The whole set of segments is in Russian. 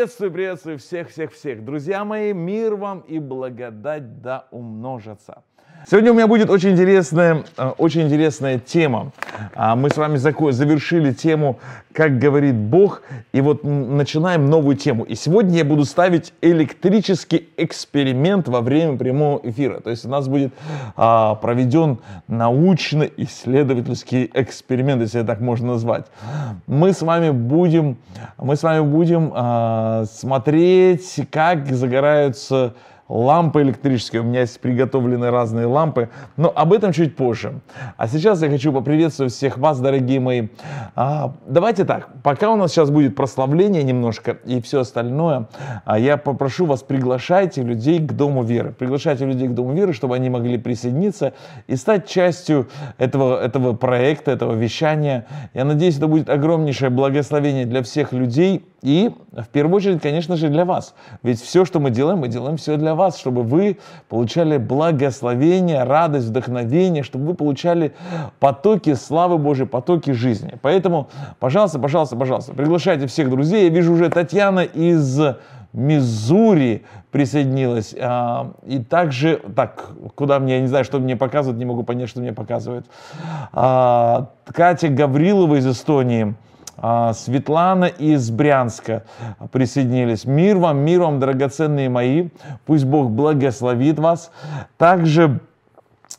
Приветствую, приветствую всех, всех, всех. Друзья мои, мир вам и благодать да умножатся. Сегодня у меня будет очень интересная, э, очень интересная тема. А, мы с вами завершили тему «Как говорит Бог», и вот начинаем новую тему. И сегодня я буду ставить электрический эксперимент во время прямого эфира. То есть у нас будет а, проведен научно-исследовательский эксперимент, если так можно назвать. Мы с вами будем, мы с вами будем а, смотреть, как загораются лампы электрические. У меня есть приготовлены разные лампы. Но об этом чуть позже. А сейчас я хочу поприветствовать всех вас, дорогие мои. А, давайте так, пока у нас сейчас будет прославление немножко и все остальное, а я попрошу вас, приглашайте людей к Дому Веры. Приглашайте людей к Дому Веры, чтобы они могли присоединиться и стать частью этого, этого проекта, этого вещания. Я надеюсь, это будет огромнейшее благословение для всех людей, и в первую очередь, конечно же, для вас. Ведь все, что мы делаем, мы делаем все для вас, чтобы вы получали благословение, радость, вдохновение, чтобы вы получали потоки славы Божьей, потоки жизни. Поэтому, пожалуйста, пожалуйста, пожалуйста, приглашайте всех друзей. Я вижу уже Татьяна из Миссури присоединилась. А, и также, так, куда мне, я не знаю, что мне показывают, не могу понять, что мне показывают. А, Катя Гаврилова из Эстонии – а, Светлана из Брянска присоединились. Мир вам, мир вам, драгоценные мои. Пусть Бог благословит вас. Также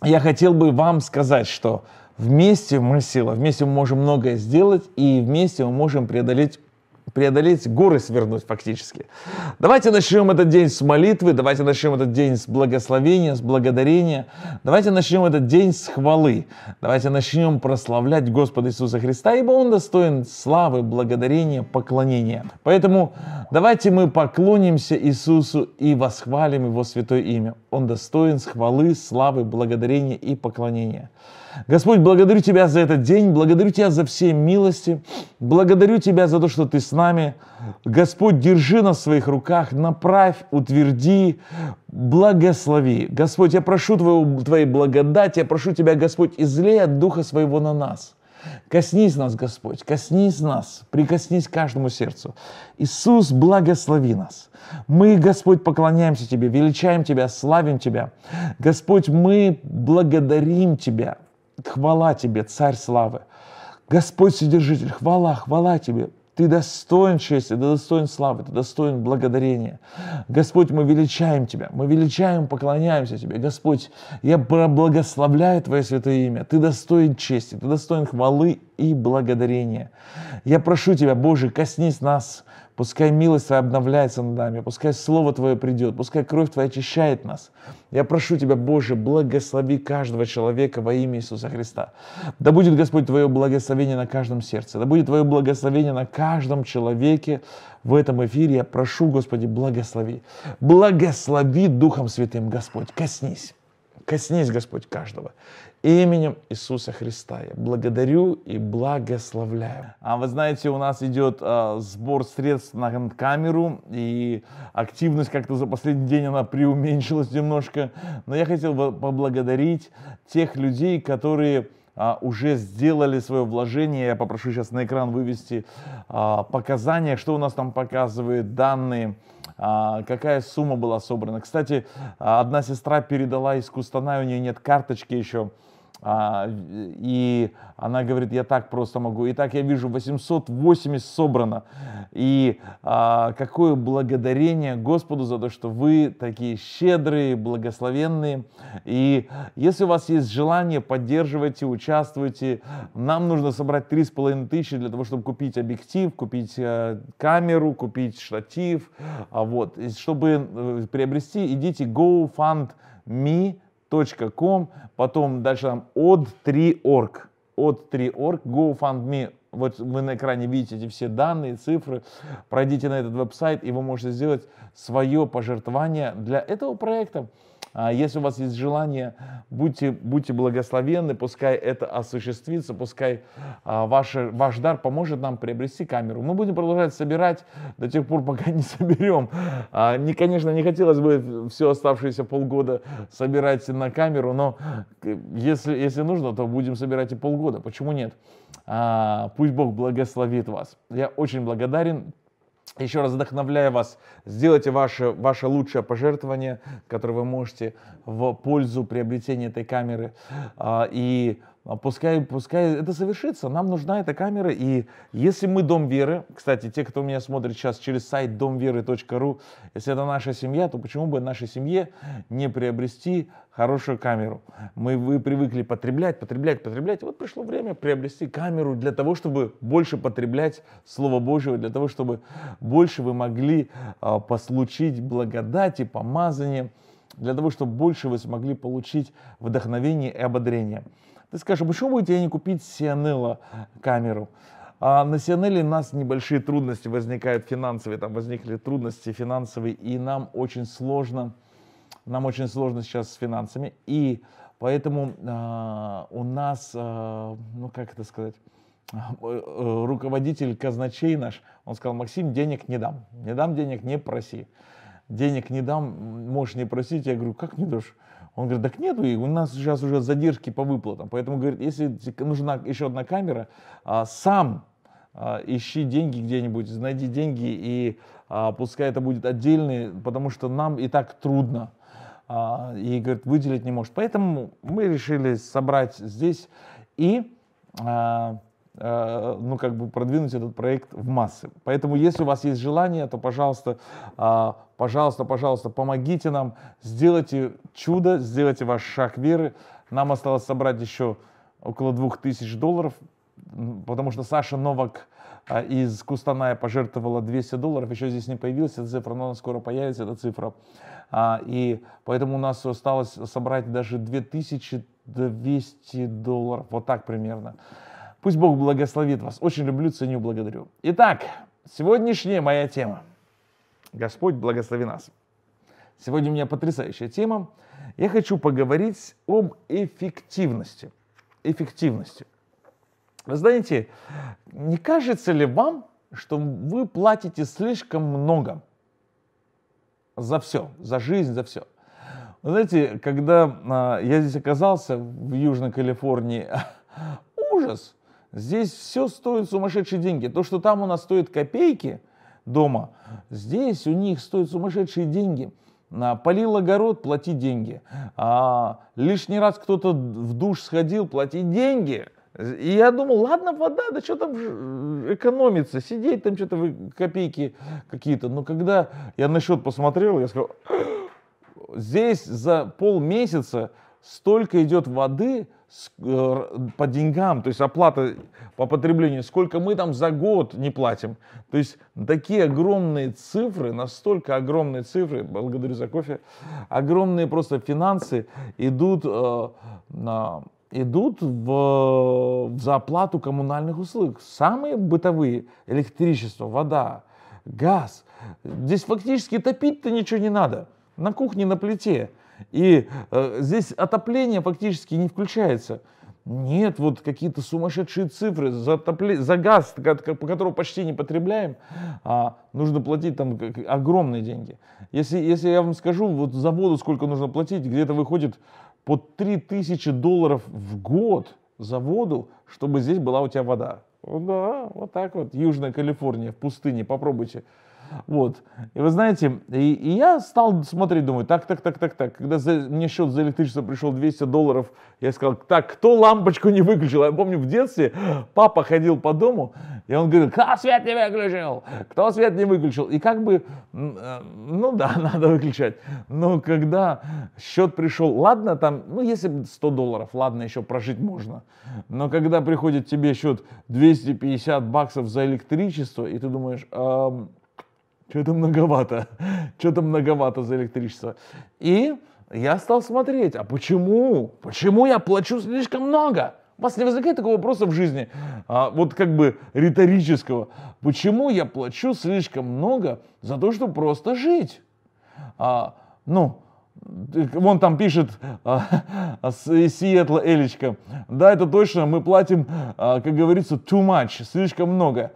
я хотел бы вам сказать, что вместе мы сила, вместе мы можем многое сделать, и вместе мы можем преодолеть преодолеть, горы свернуть фактически. Давайте начнем этот день с молитвы, давайте начнем этот день с благословения, с благодарения, давайте начнем этот день с хвалы, давайте начнем прославлять Господа Иисуса Христа, ибо Он достоин славы, благодарения, поклонения. Поэтому давайте мы поклонимся Иисусу и восхвалим Его святое имя. Он достоин хвалы, славы, благодарения и поклонения. Господь, благодарю Тебя за этот день, благодарю Тебя за все милости, благодарю Тебя за то, что Ты с нами. Господь, держи нас в своих руках, направь, утверди, благослови. Господь, я прошу Твою, Твоей благодати, я прошу Тебя, Господь, излей от Духа Своего на нас. Коснись нас, Господь, коснись нас, прикоснись каждому сердцу. Иисус, благослови нас. Мы, Господь, поклоняемся Тебе, величаем Тебя, славим Тебя. Господь, мы благодарим Тебя, Хвала тебе, Царь славы. Господь Содержитель, хвала, хвала тебе. Ты достоин чести, ты достоин славы, ты достоин благодарения. Господь, мы величаем Тебя, мы величаем, поклоняемся Тебе. Господь, я благословляю Твое святое имя. Ты достоин чести, ты достоин хвалы и благодарения. Я прошу Тебя, Боже, коснись нас, Пускай милость Твоя обновляется над нами, пускай Слово Твое придет, пускай кровь Твоя очищает нас. Я прошу Тебя, Боже, благослови каждого человека во имя Иисуса Христа. Да будет, Господь, Твое благословение на каждом сердце, да будет Твое благословение на каждом человеке в этом эфире. Я прошу, Господи, благослови. Благослови Духом Святым, Господь, коснись. Коснись, Господь, каждого. Именем Иисуса Христа я благодарю и благословляю. А вы знаете, у нас идет э, сбор средств на камеру, и активность как-то за последний день она приуменьшилась немножко. Но я хотел бы поблагодарить тех людей, которые а, уже сделали свое вложение. Я попрошу сейчас на экран вывести а, показания, что у нас там показывают, данные, а, какая сумма была собрана. Кстати, одна сестра передала из Кустана, у нее нет карточки еще. А, и она говорит, я так просто могу. И так я вижу, 880 собрано. И а, какое благодарение Господу за то, что вы такие щедрые, благословенные. И если у вас есть желание, поддерживайте, участвуйте. Нам нужно собрать 3,5 тысячи для того, чтобы купить объектив, купить э, камеру, купить штатив. А вот, и чтобы э, приобрести, идите GoFundMe.com .ком, потом дальше там od3.org, od3.org, GoFundMe, вот вы на экране видите эти все данные, цифры, пройдите на этот веб-сайт, и вы можете сделать свое пожертвование для этого проекта. А если у вас есть желание, будьте, будьте благословенны, пускай это осуществится, пускай а, ваш, ваш дар поможет нам приобрести камеру. Мы будем продолжать собирать до тех пор, пока не соберем. А, не, конечно, не хотелось бы все оставшиеся полгода собирать на камеру, но если, если нужно, то будем собирать и полгода. Почему нет? Пусть Бог благословит вас. Я очень благодарен еще раз вдохновляю вас, сделайте ваше, ваше лучшее пожертвование, которое вы можете в пользу приобретения этой камеры. А, и а пускай, пускай это совершится, нам нужна эта камера, и если мы Дом Веры, кстати, те, кто меня смотрит сейчас через сайт домверы.ру, если это наша семья, то почему бы нашей семье не приобрести хорошую камеру? Мы вы привыкли потреблять, потреблять, потреблять, вот пришло время приобрести камеру для того, чтобы больше потреблять Слово Божьего, для того, чтобы больше вы могли э, послучить благодати, помазание, для того, чтобы больше вы смогли получить вдохновение и ободрение. Ты скажешь, а почему бы тебе не купить Сианелла камеру? А на Сианелле у нас небольшие трудности возникают финансовые, там возникли трудности финансовые, и нам очень сложно, нам очень сложно сейчас с финансами, и поэтому а, у нас, а, ну как это сказать, а, э, э, руководитель казначей наш, он сказал, Максим, денег не дам, не дам денег, не проси денег не дам, можешь не просить. Я говорю, как не дашь? Он говорит, так нету их, у нас сейчас уже задержки по выплатам. Поэтому, говорит, если нужна еще одна камера, а, сам а, ищи деньги где-нибудь, найди деньги, и а, пускай это будет отдельный, потому что нам и так трудно. И, говорит, выделить не может. Поэтому мы решили собрать здесь и Э, ну, как бы продвинуть этот проект в массы. Поэтому, если у вас есть желание, то, пожалуйста, а, пожалуйста, пожалуйста, помогите нам, сделайте чудо, сделайте ваш шаг веры. Нам осталось собрать еще около двух тысяч долларов, потому что Саша Новак а, из Кустаная пожертвовала 200 долларов, еще здесь не появилась эта цифра, но она скоро появится, эта цифра. А, и поэтому у нас осталось собрать даже 2200 долларов, вот так примерно. Пусть Бог благословит вас. Очень люблю, ценю, благодарю. Итак, сегодняшняя моя тема. Господь благослови нас. Сегодня у меня потрясающая тема. Я хочу поговорить об эффективности. Эффективности. Вы знаете, не кажется ли вам, что вы платите слишком много за все, за жизнь, за все? Вы знаете, когда а, я здесь оказался в Южной Калифорнии, ужас. Здесь все стоит сумасшедшие деньги. То, что там у нас стоит копейки дома, здесь у них стоит сумасшедшие деньги. А, полил огород, плати деньги. А, лишний раз кто-то в душ сходил, плати деньги. И я думал, ладно, вода, да что там э, экономится, сидеть там что-то копейки какие-то. Но когда я на счет посмотрел, я сказал, здесь за полмесяца столько идет воды, Э, по деньгам, то есть оплата по потреблению, сколько мы там за год не платим. То есть такие огромные цифры, настолько огромные цифры, благодарю за кофе, огромные просто финансы идут, э, на, идут в, в заплату коммунальных услуг. Самые бытовые, электричество, вода, газ. Здесь фактически топить-то ничего не надо. На кухне, на плите. И э, здесь отопление фактически не включается. Нет, вот какие-то сумасшедшие цифры за, отопле... за газ, по которому почти не потребляем, а нужно платить там огромные деньги. Если, если я вам скажу, вот за воду сколько нужно платить, где-то выходит по 3000 долларов в год за воду, чтобы здесь была у тебя вода. Ну да, вот так вот, Южная Калифорния в пустыне, попробуйте. Вот. И вы знаете, и, и я стал смотреть, думаю, так, так, так, так, так. Когда за, мне счет за электричество пришел 200 долларов, я сказал, так, кто лампочку не выключил? Я помню, в детстве папа ходил по дому, и он говорил, кто свет не выключил? Кто свет не выключил? И как бы, э, ну да, надо выключать. Но когда счет пришел, ладно, там, ну если 100 долларов, ладно, еще прожить можно. Но когда приходит тебе счет 250 баксов за электричество, и ты думаешь, эм, что-то многовато. Что-то многовато за электричество. И я стал смотреть, а почему? Почему я плачу слишком много? У вас не возникает такого вопроса в жизни, а, вот как бы риторического. Почему я плачу слишком много за то, чтобы просто жить? А, ну, Вон там пишет а, а, из Сиэтла Элечка. Да, это точно, мы платим, а, как говорится, too much, слишком много.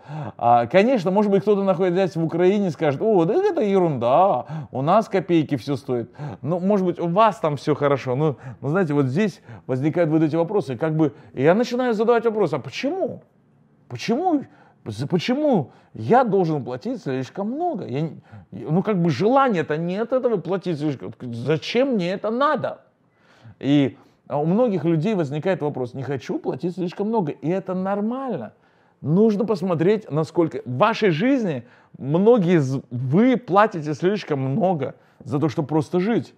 Конечно, может быть, кто-то, находясь в Украине, скажет, о, да это ерунда, у нас копейки все стоит. Ну, может быть, у вас там все хорошо. Но, но знаете, вот здесь возникают вот эти вопросы. Как бы, я начинаю задавать вопрос, а почему? Почему? Почему я должен платить слишком много? Я, ну, как бы желания-то нет этого платить слишком. Зачем мне это надо? И а, у многих людей возникает вопрос, не хочу платить слишком много. И это нормально. Нужно посмотреть, насколько в вашей жизни многие вы платите слишком много за то, чтобы просто жить.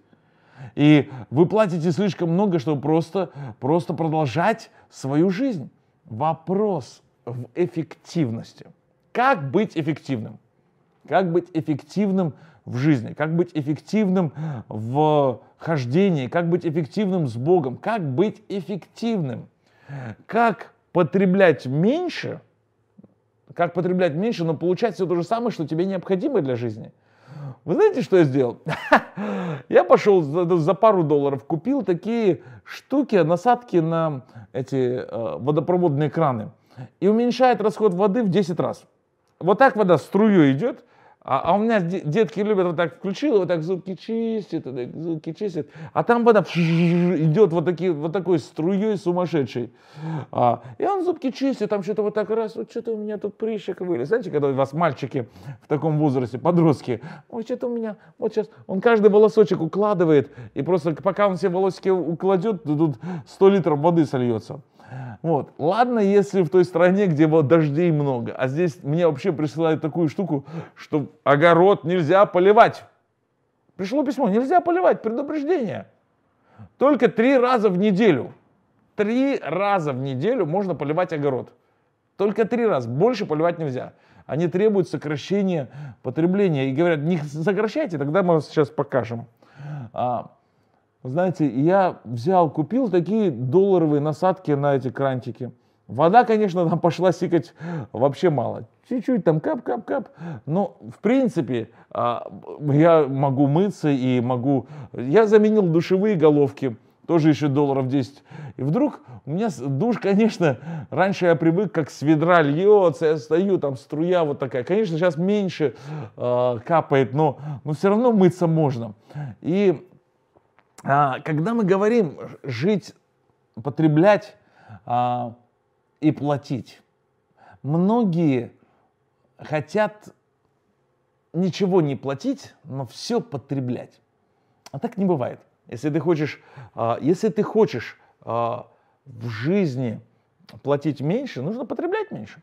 И вы платите слишком много, чтобы просто, просто продолжать свою жизнь. Вопрос – в эффективности. Как быть эффективным? Как быть эффективным в жизни? Как быть эффективным в хождении? Как быть эффективным с Богом? Как быть эффективным? Как потреблять меньше? Как потреблять меньше, но получать все то же самое, что тебе необходимо для жизни? Вы знаете, что я сделал? я пошел за, пару долларов, купил такие штуки, насадки на эти э, водопроводные краны и уменьшает расход воды в 10 раз. Вот так вода струю идет, а, а у меня детки любят вот так включил, вот так зубки чистит, вот так зубки чистит, а там вода идет вот, такие, вот такой струей сумасшедшей. А, и он зубки чистит, там что-то вот так раз, вот что-то у меня тут прыщик вылез. Знаете, когда у вас мальчики в таком возрасте, подростки, ой, что-то у меня, вот сейчас, он каждый волосочек укладывает, и просто пока он все волосики укладет, тут 100 литров воды сольется. Вот. Ладно, если в той стране, где вот дождей много, а здесь мне вообще присылают такую штуку, что огород нельзя поливать. Пришло письмо, нельзя поливать, предупреждение. Только три раза в неделю. Три раза в неделю можно поливать огород. Только три раза, больше поливать нельзя. Они требуют сокращения потребления и говорят, не сокращайте, тогда мы сейчас покажем. А, знаете, я взял, купил такие долларовые насадки на эти крантики. Вода, конечно, там пошла сикать вообще мало. Чуть-чуть там кап-кап-кап. Но, ну, в принципе, а, я могу мыться и могу... Я заменил душевые головки, тоже еще долларов 10. И вдруг у меня душ, конечно, раньше я привык, как с ведра льется, я стою, там струя вот такая. Конечно, сейчас меньше а, капает, но, но все равно мыться можно. И а, когда мы говорим жить, потреблять а, и платить, многие хотят ничего не платить, но все потреблять. А так не бывает. Если ты хочешь, а, если ты хочешь а, в жизни платить меньше, нужно потреблять меньше.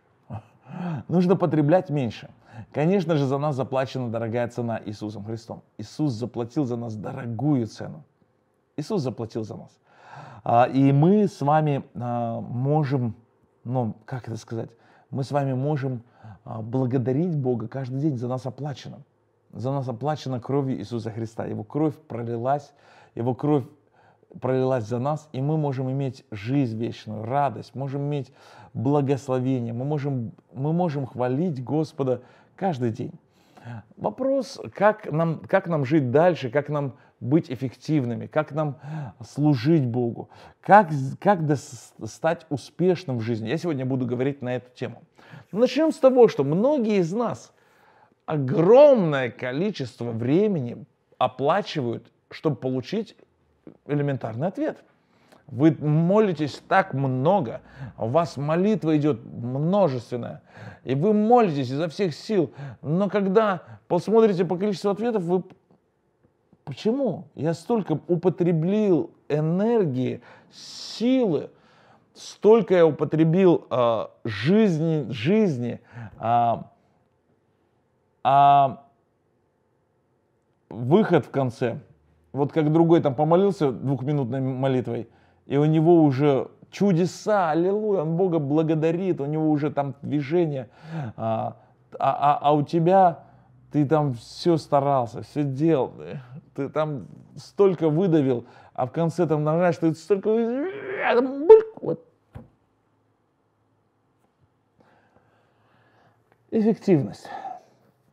Нужно потреблять меньше. Конечно же, за нас заплачена дорогая цена Иисусом Христом. Иисус заплатил за нас дорогую цену. Иисус заплатил за нас. А, и мы с вами а, можем, ну, как это сказать, мы с вами можем а, благодарить Бога каждый день за нас оплачено. За нас оплачено кровью Иисуса Христа. Его кровь пролилась, Его кровь пролилась за нас, и мы можем иметь жизнь вечную, радость, можем иметь благословение, мы можем, мы можем хвалить Господа каждый день. Вопрос, как нам, как нам жить дальше, как нам быть эффективными, как нам э, служить Богу, как, как до, стать успешным в жизни. Я сегодня буду говорить на эту тему. Начнем с того, что многие из нас огромное количество времени оплачивают, чтобы получить элементарный ответ – вы молитесь так много, у вас молитва идет множественная, и вы молитесь изо всех сил, но когда посмотрите по количеству ответов, вы почему? Я столько употребил энергии, силы, столько я употребил э, жизни, жизни, э, э, выход в конце, вот как другой там помолился двухминутной молитвой, и у него уже чудеса, аллилуйя, он Бога благодарит, у него уже там движение, а, а, а, а у тебя ты там все старался, все делал, ты там столько выдавил, а в конце там нажимаешь, ты столько... Вот. Эффективность.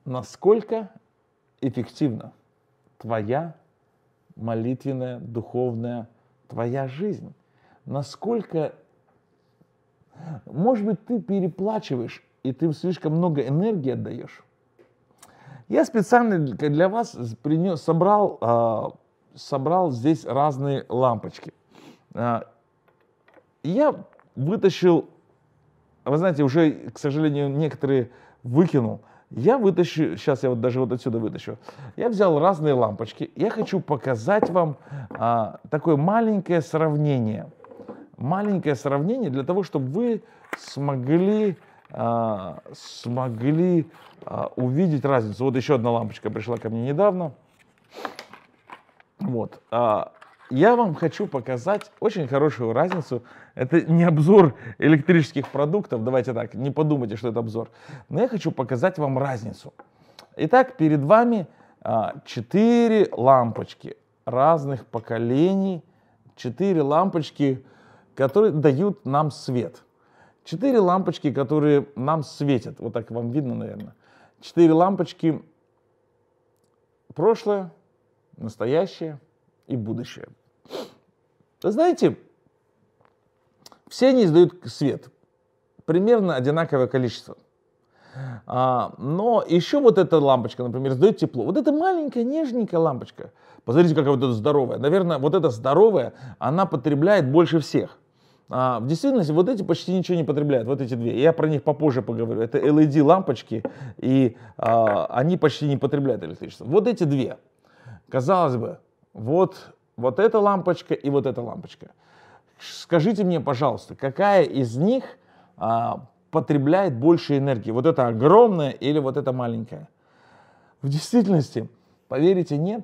Насколько эффективна твоя молитвенная, духовная твоя жизнь, насколько, может быть, ты переплачиваешь, и ты слишком много энергии отдаешь. Я специально для вас принес, собрал, а, собрал здесь разные лампочки. А, я вытащил, вы знаете, уже, к сожалению, некоторые выкинул – я вытащу, сейчас я вот даже вот отсюда вытащу. Я взял разные лампочки. Я хочу показать вам а, такое маленькое сравнение. Маленькое сравнение для того, чтобы вы смогли, а, смогли а, увидеть разницу. Вот еще одна лампочка пришла ко мне недавно. Вот. А, я вам хочу показать очень хорошую разницу. Это не обзор электрических продуктов, давайте так, не подумайте, что это обзор. Но я хочу показать вам разницу. Итак, перед вами а, 4 лампочки разных поколений, 4 лампочки, которые дают нам свет. 4 лампочки, которые нам светят. Вот так вам видно, наверное. 4 лампочки прошлое, настоящее и будущее. Вы знаете, все они издают свет. Примерно одинаковое количество. А, но еще вот эта лампочка, например, издает тепло. Вот эта маленькая, нежненькая лампочка. Посмотрите, какая вот эта здоровая. Наверное, вот эта здоровая, она потребляет больше всех. А, в действительности вот эти почти ничего не потребляют, вот эти две. Я про них попозже поговорю. Это LED-лампочки, и а, они почти не потребляют электричество. Вот эти две. Казалось бы, вот вот эта лампочка и вот эта лампочка. Скажите мне, пожалуйста, какая из них а, потребляет больше энергии? Вот эта огромная или вот эта маленькая? В действительности, поверите, нет.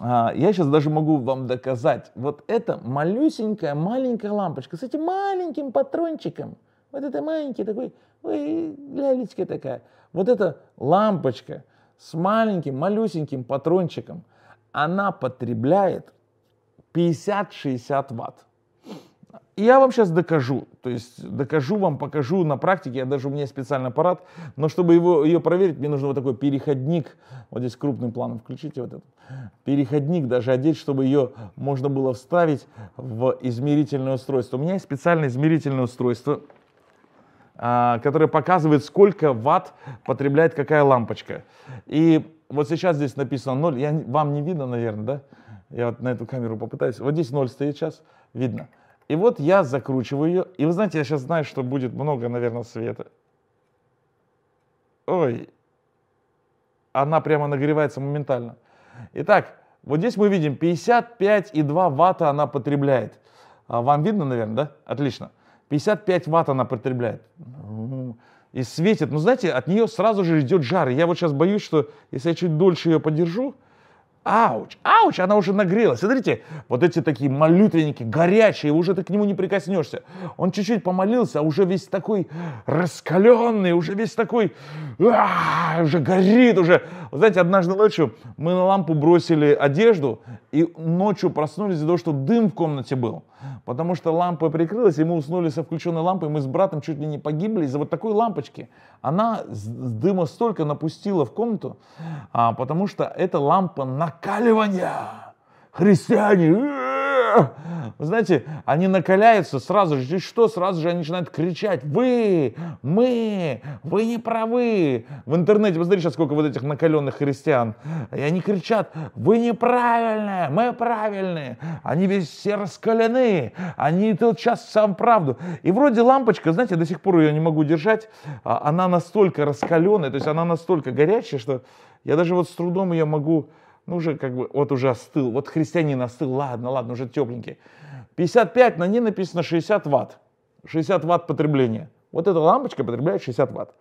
А, я сейчас даже могу вам доказать. Вот эта малюсенькая, маленькая лампочка с этим маленьким патрончиком. Вот это маленький такой, ой, лялечка такая. Вот эта лампочка с маленьким, малюсеньким патрончиком, она потребляет 50-60 ватт. И я вам сейчас докажу, то есть докажу вам, покажу на практике, я даже у меня есть специальный аппарат, но чтобы его, ее проверить, мне нужно вот такой переходник, вот здесь крупным планом включите вот этот, переходник даже одеть, чтобы ее можно было вставить в измерительное устройство. У меня есть специальное измерительное устройство, а, которое показывает, сколько ватт потребляет какая лампочка. И вот сейчас здесь написано 0, я, вам не видно, наверное, да? Я вот на эту камеру попытаюсь. Вот здесь ноль стоит сейчас, видно. И вот я закручиваю ее. И вы знаете, я сейчас знаю, что будет много, наверное, света. Ой. Она прямо нагревается моментально. Итак, вот здесь мы видим 55,2 ватта она потребляет. А, вам видно, наверное, да? Отлично. 55 ватт она потребляет. И светит. Ну, знаете, от нее сразу же идет жар. Я вот сейчас боюсь, что если я чуть дольше ее подержу, Ауч, ауч, она уже нагрелась. Смотрите, вот эти такие малютенькие, горячие, уже ты к нему не прикоснешься. Он чуть-чуть помолился, а уже весь такой раскаленный, уже весь такой, уже горит, уже. Вы знаете, однажды ночью мы на лампу бросили одежду, и ночью проснулись из-за того, что дым в комнате был. Потому что лампа прикрылась, и мы уснули со включенной лампой, и мы с братом чуть ли не погибли из-за вот такой лампочки. Она дыма столько напустила в комнату, а, потому что эта лампа на накаливания. Христиане, э, вы знаете, они накаляются сразу же, что сразу же они начинают кричать, вы, мы, вы не правы. В интернете, посмотрите, сейчас, сколько вот этих накаленных христиан. И они кричат, вы неправильные, мы правильные. Они весь все раскалены, они тут сейчас сам правду. И вроде лампочка, знаете, до сих пор ее не могу держать, а она настолько раскаленная, то есть она настолько горячая, что я даже вот с трудом ее могу ну уже как бы, вот уже остыл, вот христианин остыл, ладно, ладно, уже тепленький. 55, на ней написано 60 ватт, 60 ватт потребления. Вот эта лампочка потребляет 60 ватт.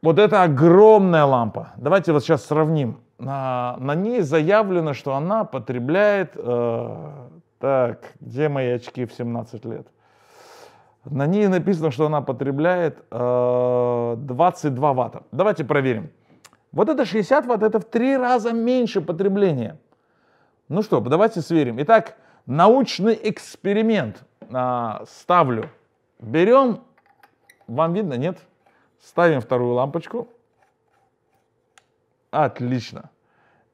Вот это огромная лампа. Давайте вот сейчас сравним. На, на ней заявлено, что она потребляет... Э, так, где мои очки в 17 лет? На ней написано, что она потребляет э, 22 ватта. Давайте проверим. Вот это 60 ватт, это в три раза меньше потребления. Ну что, давайте сверим. Итак, научный эксперимент а, ставлю. Берем, вам видно, нет? Ставим вторую лампочку. Отлично.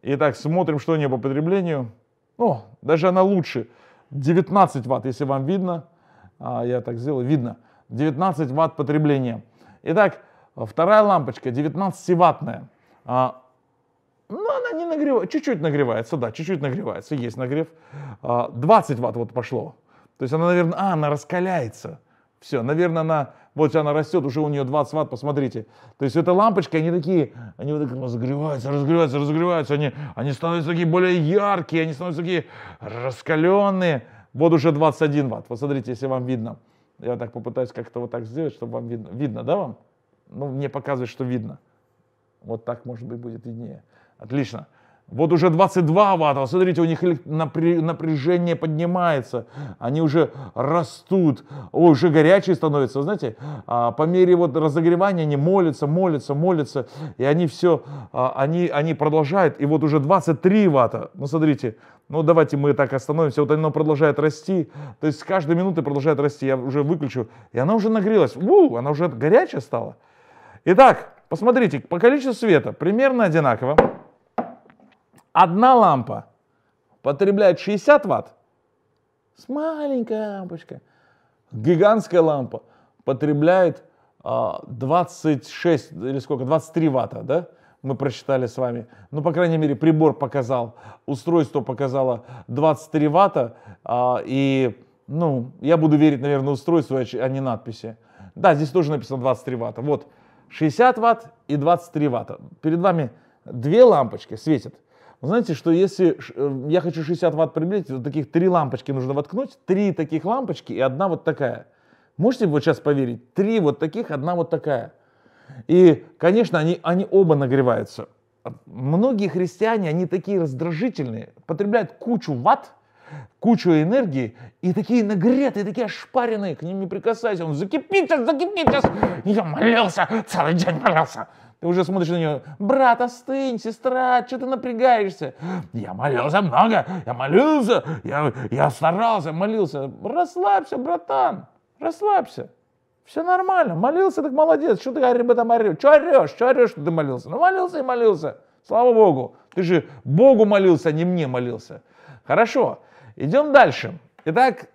Итак, смотрим, что у нее по потреблению. О, даже она лучше. 19 ватт, если вам видно. А, я так сделал, видно. 19 ватт потребления. Итак, вторая лампочка 19 ваттная. А, но ну, она не нагревается, чуть-чуть нагревается, да, чуть-чуть нагревается, есть нагрев. А, 20 ватт вот пошло. То есть она, наверное, а, она раскаляется. Все, наверное, она, вот она растет, уже у нее 20 ватт, посмотрите. То есть это лампочка, они такие, они вот так разогреваются, разогреваются, разогреваются, они, они становятся такие более яркие, они становятся такие раскаленные. Вот уже 21 ватт, посмотрите, если вам видно. Я так попытаюсь как-то вот так сделать, чтобы вам видно. Видно, да, вам? Ну, мне показывает, что видно. Вот так, может быть, будет виднее. Отлично. Вот уже 22 ватта, смотрите, у них напряжение поднимается, они уже растут, Ой, уже горячие становятся, знаете, а, по мере вот разогревания они молятся, молятся, молятся, и они все, а, они, они продолжают, и вот уже 23 ватта, ну смотрите, ну давайте мы так остановимся, вот оно продолжает расти, то есть с каждой минуты продолжает расти, я уже выключу, и она уже нагрелась, Ву, она уже горячая стала. Итак, Посмотрите, по количеству света примерно одинаково. Одна лампа потребляет 60 ватт, с маленькой лампочкой. гигантская лампа потребляет 26 а, или сколько, 23 ватта, да? Мы просчитали с вами. Ну, по крайней мере, прибор показал, устройство показало 23 ватта. А, и, ну, я буду верить, наверное, устройству, а, а не надписи. Да, здесь тоже написано 23 ватта. Вот, 60 ватт и 23 ватта. Перед вами две лампочки светят. знаете, что если э, я хочу 60 ватт приблизить, вот таких три лампочки нужно воткнуть, три таких лампочки и одна вот такая. Можете вот сейчас поверить? Три вот таких, одна вот такая. И, конечно, они, они оба нагреваются. Многие христиане, они такие раздражительные, потребляют кучу ватт, кучу энергии и такие нагретые, такие ошпаренные, к ним не прикасайся, он закипит сейчас, закипит сейчас. Я молился, целый день молился. Ты уже смотришь на нее, брат, остынь, сестра, что ты напрягаешься? Я молился много, я молился, я, я старался, молился. Расслабься, братан, расслабься. Все нормально, молился, так молодец. Что ты об этом орешь? Че орешь? Че орешь, что ты молился? Ну, молился и молился. Слава Богу. Ты же Богу молился, а не мне молился. Хорошо. Идем дальше. Итак,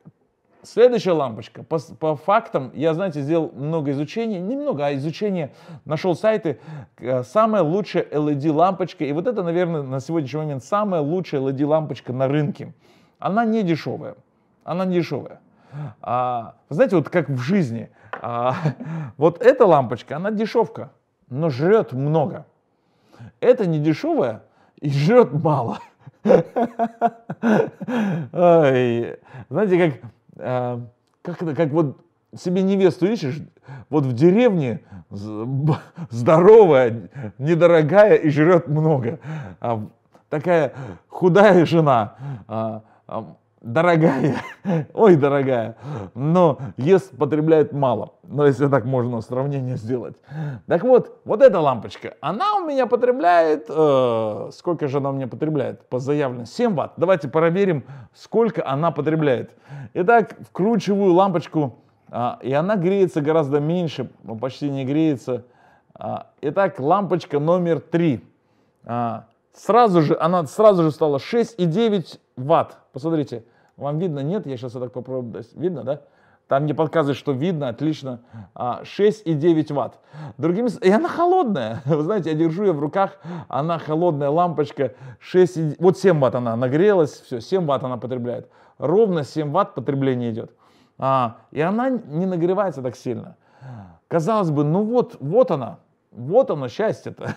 Следующая лампочка. По, по фактам, я, знаете, сделал много изучений, немного, а изучение, нашел сайты, э, самая лучшая LED-лампочка, и вот это, наверное, на сегодняшний момент самая лучшая LED-лампочка на рынке. Она не дешевая, она не дешевая. А, знаете, вот как в жизни, а, вот эта лампочка, она дешевка, но жрет много. Это не дешевая и жрет мало. Ой, знаете, как, э, как, как вот себе невесту ищешь, вот в деревне здоровая, недорогая и жрет много. А такая худая жена, а, а, дорогая, ой, дорогая, но ест, потребляет мало. Но если так можно сравнение сделать. Так вот, вот эта лампочка, она у меня потребляет, э, сколько же она у меня потребляет по заявленному? 7 ватт. Давайте проверим, сколько она потребляет. Итак, вкручиваю лампочку, э, и она греется гораздо меньше, ну, почти не греется. Э, итак, лампочка номер 3. Сразу же, она сразу же стала 6,9 ватт. Посмотрите, вам видно, нет? Я сейчас я так попробую. Дать. Видно, да? Там мне подсказывает, что видно, отлично, 6,9 а, ватт. Другими и она холодная. Вы знаете, я держу ее в руках, она холодная лампочка, 6, вот 7 ватт она нагрелась, все, 7 ватт она потребляет. Ровно 7 ватт потребление идет. А, и она не нагревается так сильно. Казалось бы, ну вот, вот она, вот оно счастье-то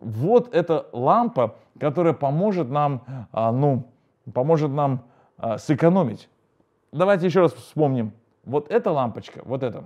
вот эта лампа, которая поможет нам, а, ну, поможет нам а, сэкономить. Давайте еще раз вспомним. Вот эта лампочка, вот эта,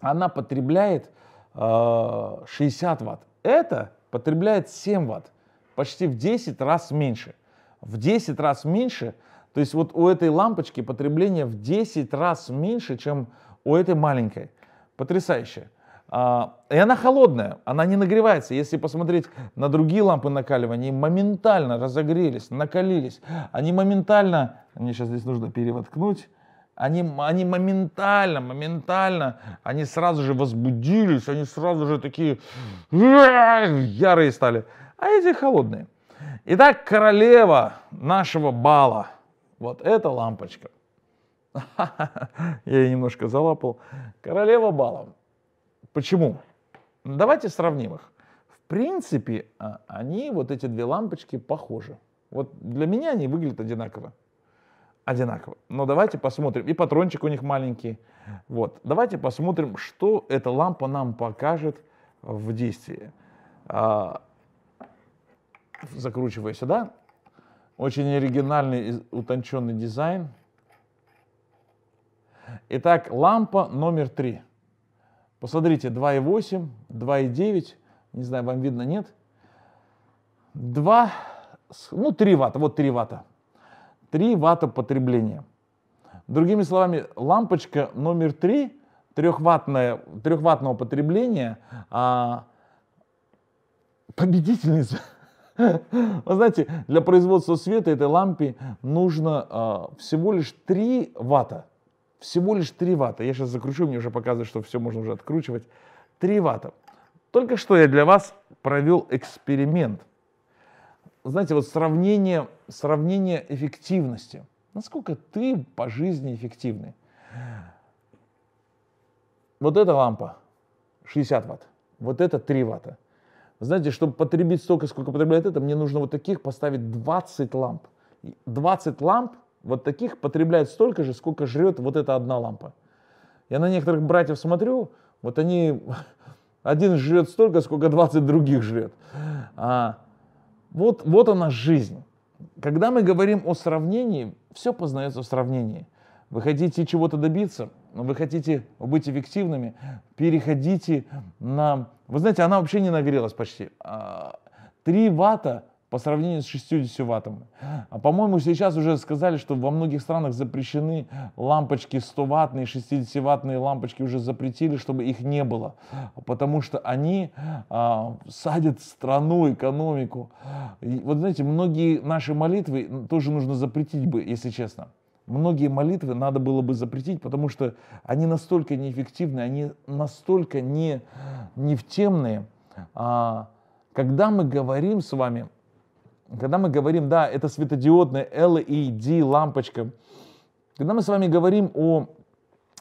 она потребляет 60 а, ватт. Это потребляет 7 ватт, почти в 10 раз меньше. В 10 раз меньше, то есть вот у этой лампочки потребление в 10 раз меньше, чем у этой маленькой. Потрясающе. А, и она холодная, она не нагревается. Если посмотреть на другие лампы накаливания, они моментально разогрелись, накалились. Они моментально, мне сейчас здесь нужно перевоткнуть, они, они моментально, моментально, они сразу же возбудились, они сразу же такие ярые стали. А эти холодные. Итак, королева нашего бала. Вот эта лампочка. Я ее немножко залапал. Королева бала. Почему? Ну, давайте сравним их. В принципе, а, они, вот эти две лампочки, похожи. Вот для меня они выглядят одинаково. Одинаково. Но давайте посмотрим. И патрончик у них маленький. Вот. Давайте посмотрим, что эта лампа нам покажет в действии. А, Закручивая сюда. Очень оригинальный, утонченный дизайн. Итак, лампа номер три. Посмотрите, 2,8, 2,9, не знаю, вам видно, нет. 2, ну 3 ватта, вот 3 ватта. 3 ватта потребления. Другими словами, лампочка номер 3, 3-ваттное, потребления, а, победительница. Вы знаете, для производства света этой лампе нужно а, всего лишь 3 ватта. Всего лишь 3 ватта. Я сейчас закручу, мне уже показывают, что все можно уже откручивать. 3 ватта. Только что я для вас провел эксперимент. Знаете, вот сравнение, сравнение эффективности. Насколько ты по жизни эффективный? Вот эта лампа 60 ватт, вот это 3 ватта. Знаете, чтобы потребить столько, сколько потребляет это, мне нужно вот таких поставить 20 ламп. 20 ламп вот таких потребляет столько же, сколько жрет вот эта одна лампа. Я на некоторых братьев смотрю, вот они, один жрет столько, сколько 20 других жрет. А, вот, вот она жизнь. Когда мы говорим о сравнении, все познается в сравнении. Вы хотите чего-то добиться, вы хотите быть эффективными, переходите на... Вы знаете, она вообще не нагрелась почти. 3 а, вата по сравнению с 60 ваттами. А по-моему, сейчас уже сказали, что во многих странах запрещены лампочки 100 ваттные, 60 ваттные лампочки уже запретили, чтобы их не было, потому что они а, садят страну, экономику. И, вот знаете, многие наши молитвы тоже нужно запретить бы, если честно. Многие молитвы надо было бы запретить, потому что они настолько неэффективны, они настолько не, не в темные. А, когда мы говорим с вами когда мы говорим, да, это светодиодная LED лампочка, когда мы с вами говорим о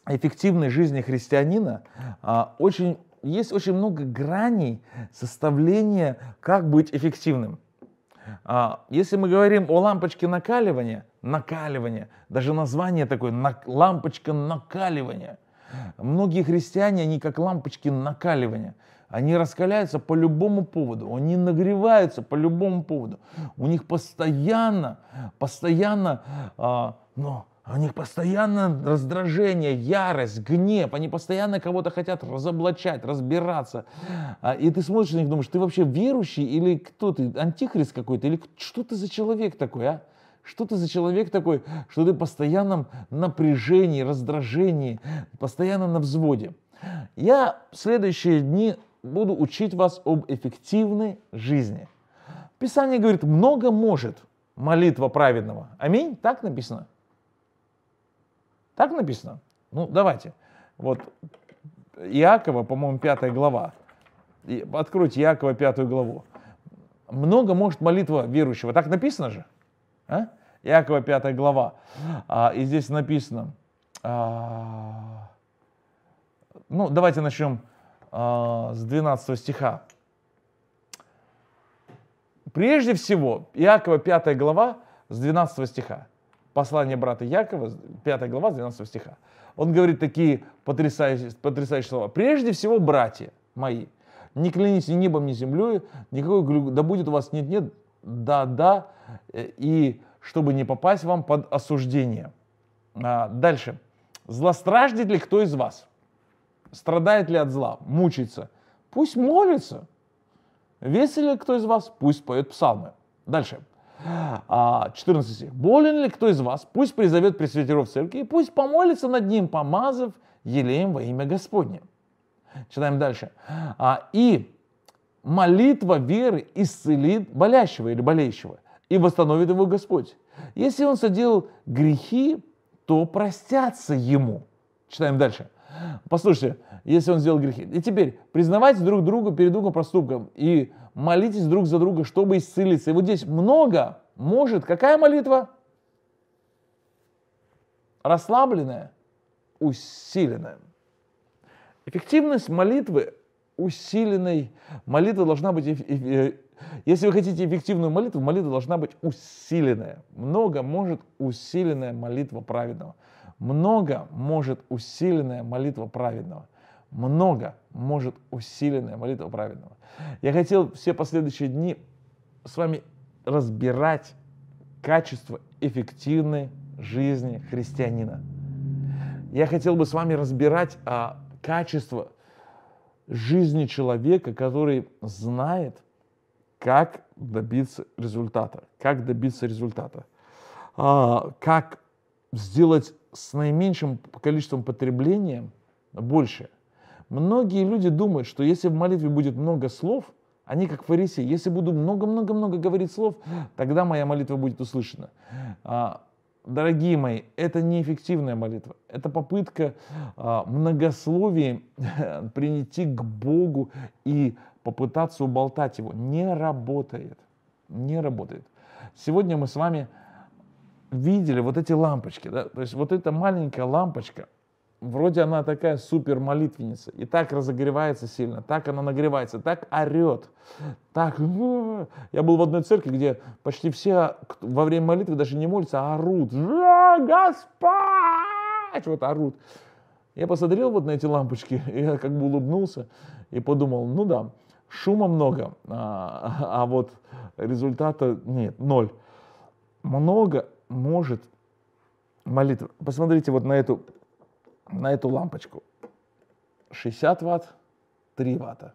эффективной жизни христианина, а, очень, есть очень много граней составления, как быть эффективным. А, если мы говорим о лампочке накаливания, накаливания, даже название такое, лампочка накаливания. Многие христиане, они как лампочки накаливания. Они раскаляются по любому поводу, они нагреваются по любому поводу. У них постоянно, постоянно, а, но у них постоянно раздражение, ярость, гнев. Они постоянно кого-то хотят разоблачать, разбираться. А, и ты смотришь на них, думаешь, ты вообще верующий или кто ты, антихрист какой-то, или что ты за человек такой, а? Что ты за человек такой, что ты в постоянном напряжении, раздражении, постоянно на взводе? Я в следующие дни буду учить вас об эффективной жизни. Писание говорит, много может молитва праведного. Аминь. Так написано? Так написано? Ну, давайте. Вот Иакова, по-моему, пятая глава. И откройте Иакова пятую главу. Много может молитва верующего. Так написано же? А? Иакова пятая глава. А, и здесь написано... А, ну, давайте начнем а, с 12 стиха. Прежде всего, Иакова 5 глава с 12 стиха. Послание брата Якова, 5 глава, с 12 стиха. Он говорит такие потрясающие, потрясающие слова. «Прежде всего, братья мои, не клянитесь ни небом, ни землей, никакой глю... да будет у вас нет-нет, да-да, э, и чтобы не попасть вам под осуждение». А, дальше. «Злостраждет ли кто из вас?» Страдает ли от зла? Мучается? Пусть молится. Весел ли кто из вас? Пусть поет псалмы. Дальше. 14 а, стих. Болен ли кто из вас? Пусть призовет пресвитеров церкви и пусть помолится над ним, помазав елеем во имя Господне. Читаем дальше. «А, и молитва веры исцелит болящего или болеющего и восстановит его Господь. Если он соделал грехи, то простятся ему. Читаем дальше. Послушайте, если он сделал грехи. И теперь признавайте друг друга перед другом проступком и молитесь друг за друга, чтобы исцелиться. И вот здесь много может. Какая молитва? Расслабленная, усиленная. Эффективность молитвы усиленной. Молитва должна быть... Э, если вы хотите эффективную молитву, молитва должна быть усиленная. Много может усиленная молитва праведного. Много может усиленная молитва праведного. Много может усиленная молитва праведного. Я хотел все последующие дни с вами разбирать качество эффективной жизни христианина. Я хотел бы с вами разбирать а, качество жизни человека, который знает, как добиться результата, как добиться результата, а, как сделать с наименьшим количеством потребления больше. Многие люди думают, что если в молитве будет много слов, они как фарисеи, если буду много-много-много говорить слов, тогда моя молитва будет услышана. А, дорогие мои, это неэффективная молитва. Это попытка а, многословием принести к Богу и попытаться уболтать его. Не работает. Не работает. Сегодня мы с вами видели вот эти лампочки, да, то есть вот эта маленькая лампочка, вроде она такая супер молитвенница, и так разогревается сильно, так она нагревается, так орет, так... Я был в одной церкви, где почти все во время молитвы даже не молятся, а орут. Господь! Вот орут. Я посмотрел вот на эти лампочки, и я как бы улыбнулся и подумал, ну да, шума много, а, а вот результата нет, ноль. Много может молитва. Посмотрите вот на эту, на эту лампочку. 60 ватт, 3 ватта.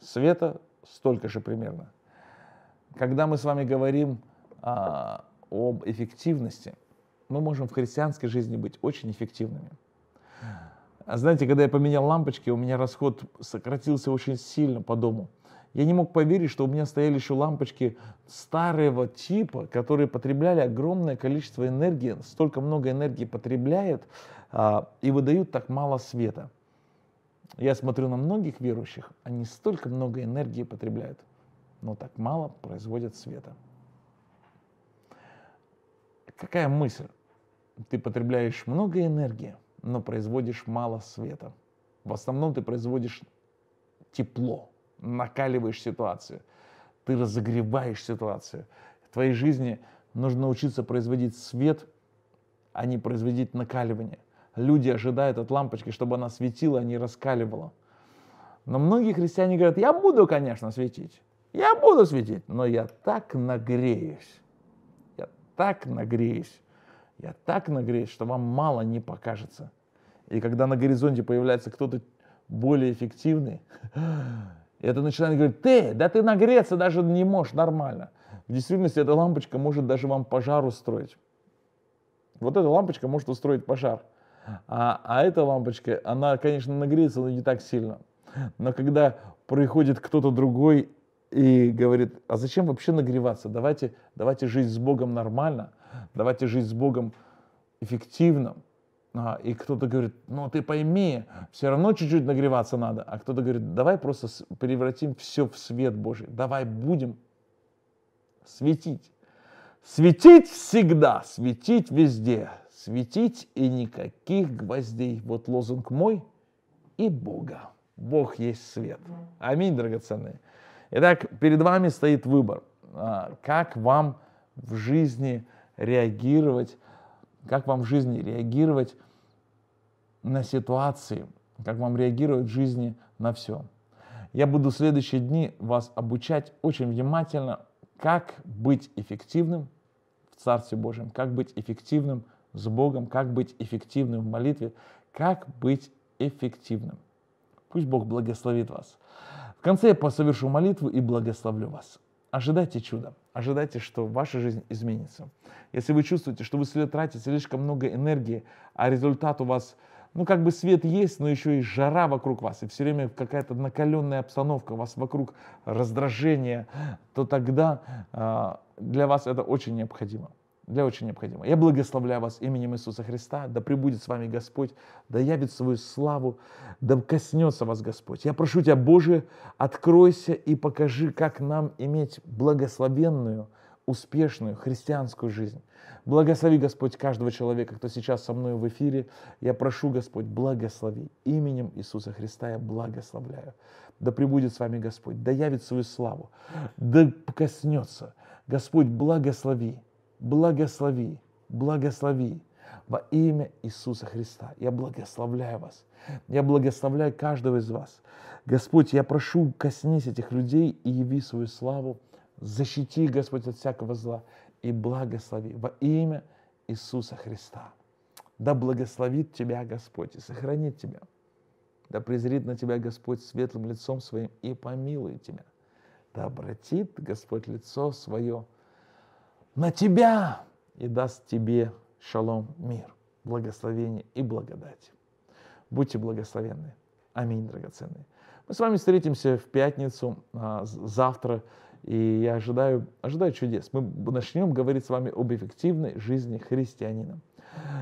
Света столько же примерно. Когда мы с вами говорим а, об эффективности, мы можем в христианской жизни быть очень эффективными. Знаете, когда я поменял лампочки, у меня расход сократился очень сильно по дому. Я не мог поверить, что у меня стояли еще лампочки старого типа, которые потребляли огромное количество энергии, столько много энергии потребляет а, и выдают так мало света. Я смотрю на многих верующих, они столько много энергии потребляют, но так мало производят света. Какая мысль? Ты потребляешь много энергии, но производишь мало света. В основном ты производишь тепло, накаливаешь ситуацию, ты разогреваешь ситуацию. В твоей жизни нужно научиться производить свет, а не производить накаливание. Люди ожидают от лампочки, чтобы она светила, а не раскаливала. Но многие христиане говорят, я буду, конечно, светить. Я буду светить, но я так нагреюсь. Я так нагреюсь. Я так нагреюсь, что вам мало не покажется. И когда на горизонте появляется кто-то более эффективный, и это начинает говорить, ты, да ты нагреться даже не можешь нормально. В действительности эта лампочка может даже вам пожар устроить. Вот эта лампочка может устроить пожар. А, а эта лампочка, она, конечно, нагреется, но не так сильно. Но когда приходит кто-то другой и говорит, а зачем вообще нагреваться? Давайте, давайте жить с Богом нормально, давайте жить с Богом эффективно, а, и кто-то говорит, ну ты пойми, все равно чуть-чуть нагреваться надо. А кто-то говорит, давай просто превратим все в свет Божий. Давай будем светить. Светить всегда, светить везде, светить и никаких гвоздей. Вот лозунг мой и Бога. Бог есть свет. Аминь, драгоценные. Итак, перед вами стоит выбор. А, как вам в жизни реагировать как вам в жизни реагировать на ситуации, как вам реагировать в жизни на все. Я буду в следующие дни вас обучать очень внимательно, как быть эффективным в Царстве Божьем, как быть эффективным с Богом, как быть эффективным в молитве, как быть эффективным. Пусть Бог благословит вас. В конце я посовершу молитву и благословлю вас. Ожидайте чуда ожидайте, что ваша жизнь изменится. Если вы чувствуете, что вы тратите слишком много энергии, а результат у вас, ну как бы свет есть, но еще и жара вокруг вас, и все время какая-то накаленная обстановка, у вас вокруг раздражение, то тогда э, для вас это очень необходимо для очень необходимо. Я благословляю вас именем Иисуса Христа, да пребудет с вами Господь, да явит свою славу, да коснется вас Господь. Я прошу тебя, Боже, откройся и покажи, как нам иметь благословенную, успешную христианскую жизнь. Благослови, Господь, каждого человека, кто сейчас со мной в эфире. Я прошу, Господь, благослови. Именем Иисуса Христа я благословляю. Да пребудет с вами Господь, да явит свою славу, да коснется. Господь, благослови благослови, благослови во имя Иисуса Христа. Я благословляю вас. Я благословляю каждого из вас. Господь, я прошу, коснись этих людей и яви свою славу. Защити, Господь, от всякого зла и благослови во имя Иисуса Христа. Да благословит тебя Господь и сохранит тебя. Да презрит на тебя Господь светлым лицом своим и помилует тебя. Да обратит Господь лицо свое, на тебя и даст тебе шалом, мир, благословение и благодать. Будьте благословенны. Аминь, драгоценные. Мы с вами встретимся в пятницу, а, завтра, и я ожидаю, ожидаю чудес. Мы начнем говорить с вами об эффективной жизни христианина.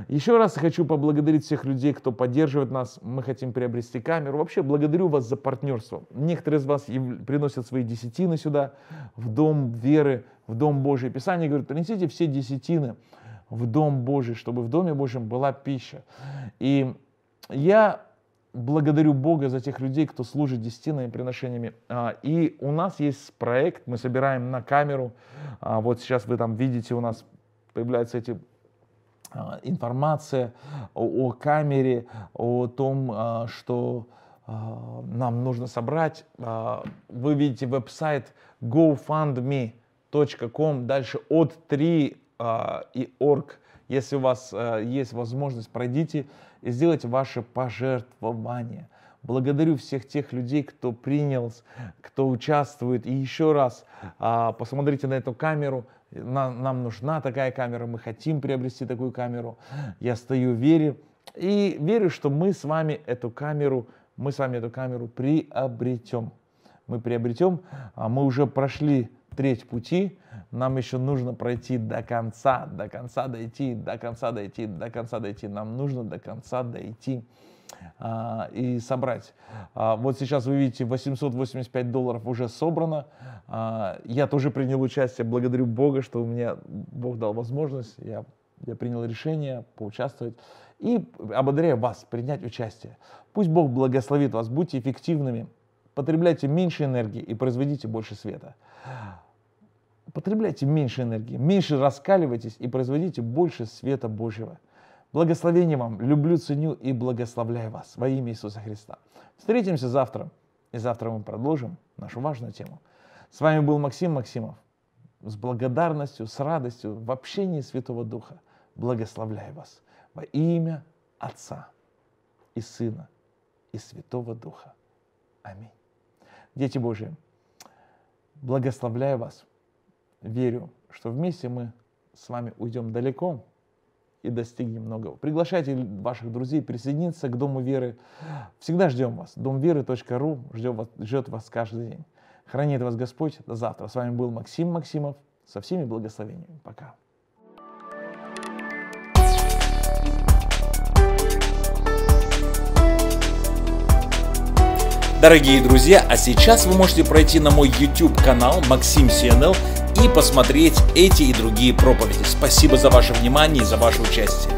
Еще раз хочу поблагодарить всех людей, кто поддерживает нас. Мы хотим приобрести камеру. Вообще благодарю вас за партнерство. Некоторые из вас приносят свои десятины сюда, в Дом Веры, в Дом Божий. Писание говорит, принесите все десятины в Дом Божий, чтобы в Доме Божьем была пища. И я благодарю Бога за тех людей, кто служит десятинами приношениями. А, и у нас есть проект, мы собираем на камеру. А, вот сейчас вы там видите, у нас появляются эти Э, информация о, о камере, о том, э, что э, нам нужно собрать. Вы видите веб-сайт gofundme.com, дальше от 3 и org. Если у вас есть возможность, пройдите и сделайте ваше пожертвование. Благодарю всех тех людей, кто принял, кто участвует. И еще раз посмотрите на эту камеру – нам, нам нужна такая камера, мы хотим приобрести такую камеру. Я стою в вере и верю, что мы с вами эту камеру, мы с вами эту камеру приобретем. Мы приобретем, а мы уже прошли треть пути, нам еще нужно пройти до конца, до конца дойти, до конца дойти, до конца дойти, нам нужно до конца дойти. А, и собрать. А, вот сейчас вы видите, 885 долларов уже собрано. А, я тоже принял участие, благодарю Бога, что у меня Бог дал возможность. Я, я принял решение поучаствовать. И ободряю вас принять участие. Пусть Бог благословит вас, будьте эффективными, потребляйте меньше энергии и производите больше света. Потребляйте меньше энергии, меньше раскаливайтесь и производите больше света Божьего. Благословение вам, люблю, ценю и благословляю вас во имя Иисуса Христа. Встретимся завтра, и завтра мы продолжим нашу важную тему. С вами был Максим Максимов. С благодарностью, с радостью, в общении Святого Духа благословляю вас во имя Отца и Сына и Святого Духа. Аминь. Дети Божьи, благословляю вас. Верю, что вместе мы с вами уйдем далеко и достигнем многого. Приглашайте ваших друзей присоединиться к Дому Веры. Всегда ждем вас. Домверы.ру ждет вас, ждет вас каждый день. Хранит вас Господь. До завтра. С вами был Максим Максимов. Со всеми благословениями. Пока. Дорогие друзья, а сейчас вы можете пройти на мой YouTube канал Максим Сианел и посмотреть эти и другие проповеди. Спасибо за ваше внимание и за ваше участие.